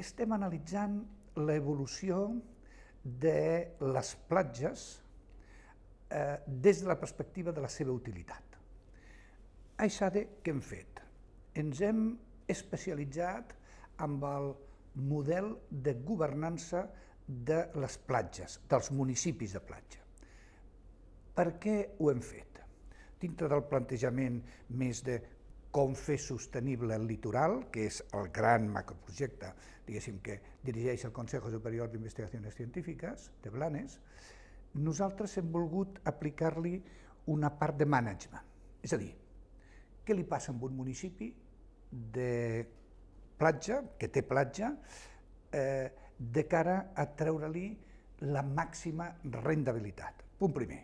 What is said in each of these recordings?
estem analitzant l'evolució de les platges eh, des de la perspectiva de la seva utilitat. Aixade, què hem fet? Ens hem especialitzat amb el model de governança de les platges, dels municipis de platja. Per què ho hem fet? Dintre del plantejament més de com fer sostenible el litoral, que és el gran macroprojecte diguéssim, que dirigeix el Consejo Superior d'Investigacions Científiques de Blanes, nosaltres hem volgut aplicar-li una part de management. És a dir, què li passa a un municipi de platja, que té platja, eh, de cara a treure-li la màxima rendibilitat. Punt primer.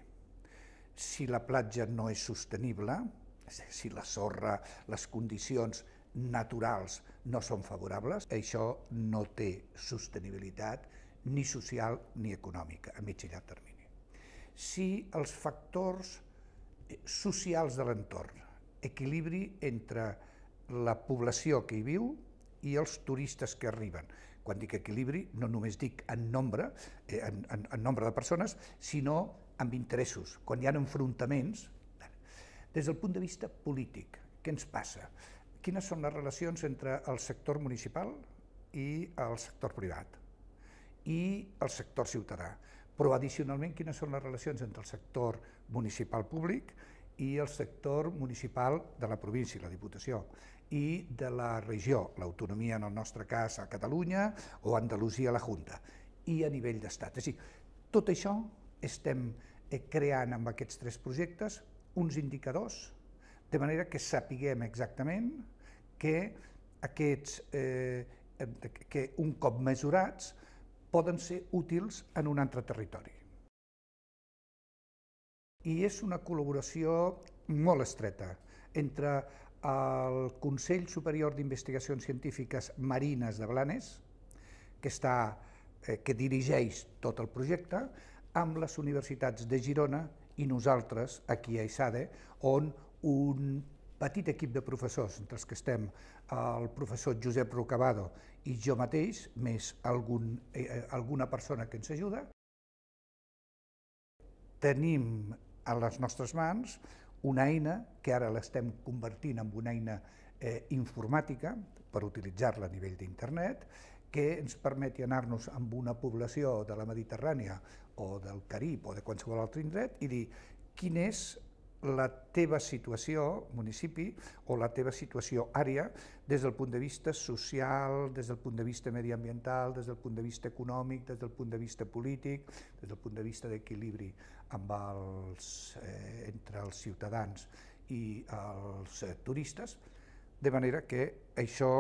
Si la platja no és sostenible, si la sorra, les condicions naturals no són favorables, això no té sostenibilitat ni social ni econòmica a mitjà i llarg termini. Si els factors eh, socials de l'entorn, equilibri entre la població que hi viu i els turistes que arriben. Quan dic equilibri, no només dic en nombre, eh, en, en, en nombre de persones, sinó amb interessos. Quan hi ha enfrontaments, des del punt de vista polític, què ens passa? Quines són les relacions entre el sector municipal i el sector privat i el sector ciutadà? Però addicionalment, quines són les relacions entre el sector municipal públic i el sector municipal de la província, la Diputació, i de la regió, l'autonomia en el nostre cas a Catalunya o Andalusia a la Junta, i a nivell d'estat. És a dir, tot això estem eh, creant amb aquests tres projectes uns indicadors, de manera que sapiguem exactament que aquests, eh, eh, que un cop mesurats, poden ser útils en un altre territori. I és una col·laboració molt estreta entre el Consell Superior d'Investigacions Científiques Marines de Blanes, que, està, eh, que dirigeix tot el projecte, amb les universitats de Girona i nosaltres aquí a ISADE, on un petit equip de professors, entre els que estem el professor Josep Rocabado i jo mateix, més algun, eh, eh alguna persona que ens ajuda, tenim a les nostres mans una eina que ara l'estem convertint en una eina eh, informàtica per utilitzar-la a nivell d'internet, que ens permeti anar-nos amb una població de la Mediterrània o del Carib o de qualsevol altre indret i dir quin és la teva situació, municipi, o la teva situació, àrea, des del punt de vista social, des del punt de vista mediambiental, des del punt de vista econòmic, des del punt de vista polític, des del punt de vista d'equilibri amb els, eh, entre els ciutadans i els eh, turistes, de manera que això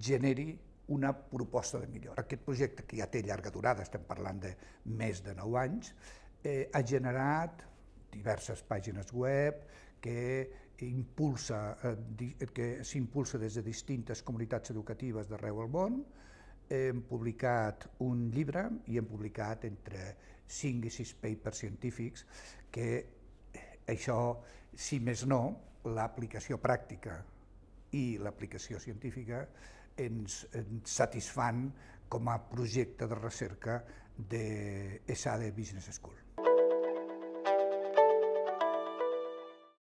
generi una proposta de millora. Aquest projecte, que ja té llarga durada, estem parlant de més de 9 anys, eh, ha generat diverses pàgines web que impulsa, eh, que s'impulsa des de distintes comunitats educatives d'arreu del món, hem publicat un llibre i hem publicat entre 5 i 6 papers científics que això, si més no, l'aplicació pràctica i l'aplicació científica ens, ens satisfan com a projecte de recerca de ESADE Business School.